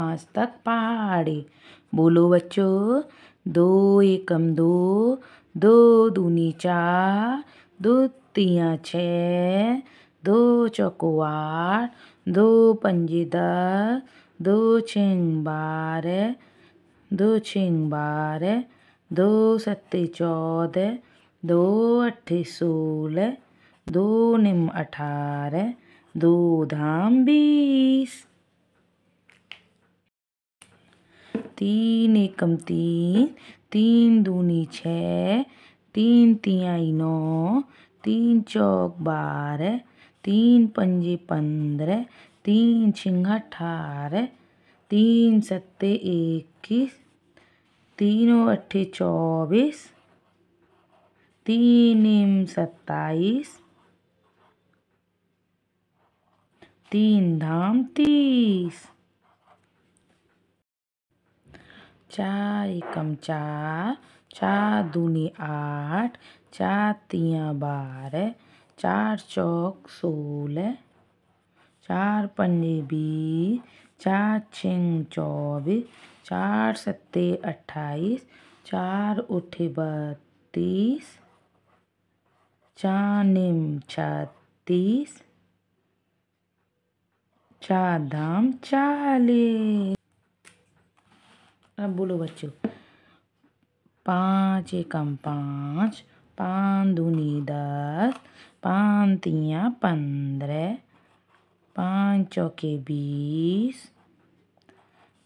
पाँच तक पहाड़ी बोलो बच्चों दो एकम दो दो दूनी चार दो तिया छ दो चौको आठ दो पंजे दस दो छिंग बारह दो छिंग बारह दो सत्ते चौदह दो अट्ठे सोलह दो निम अठारह दो धाम बीस तीन एकम तीन तीन दूनी छः तीन तिहाई नौ तीन चौक बारह तीन पंजे पंद्रह तीन छिंग अठारह तीन सत्ते इक्कीस तीनों अट्ठे चौबीस तीन एम सत्ताईस तीन धाम तीस चार एकम चार चार दूनी आठ चार तिया बारह चार चौक सोलह चार पंजे बीस चार छिंग चौबीस चार सत्ते अट्ठाईस चार उठे बत्तीस चार निम छत्तीस चार धाम चालीस अब बोलो बच्चों पाँच एकम पाँच पाँच दूनी दस पाँच तिया पंद्रह पाँच चौके बीस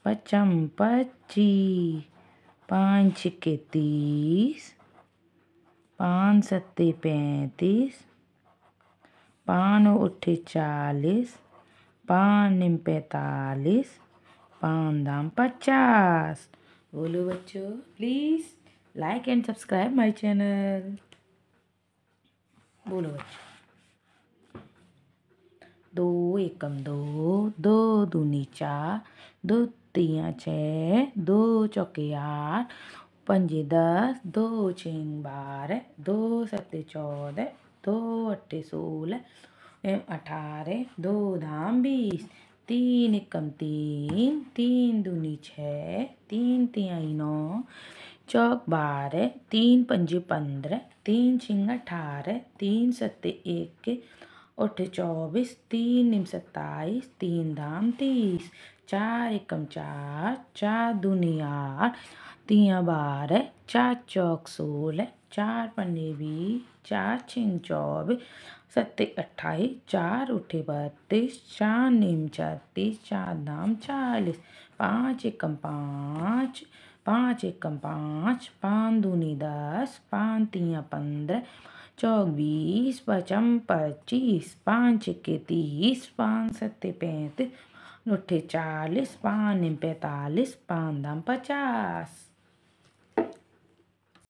पचम पच्चीस पाँच के तीस पाँच सत्ते पैंतीस पाँच उठे चालीस पाँच निम पैंतालीस पाँच दाम पचास बोलो बच्चों please like and subscribe my channel बोलो बच्चों दो एकम दो दो दूनी चार दो तिया छ दो चौके आठ पंजे दस दो छिंग बारह दो सत्ते चौदह दो अट्ठे सोलह अठारह दो धाम बीस तीन एकम तीन तीन दूनी छः तीन तिहाई नौ चौक बारह तीन पंजे पंद्रह तीन छिंग अठारह तीन सत्ते एक उठ चौबीस तीन निम सत्ताईस तीन धाम तीस चार एकम चार चार दूनी आठ बारह चार चौक सोलह चार पन्ने बीस चार छिन चौबीस सत्ते अट्ठाईस चार उठे बत्तीस चार नीम छत्तीस चार दाम चालीस पाँच एकम पाँच पाँच एकम पाँच पाँच दूनी दस पाँच तीन पंद्रह चौबीस पचम पच्चीस पाँच के तीस पाँच सत्य पैंतीस अठे चालीस पान पैंतालीस पान दम पचास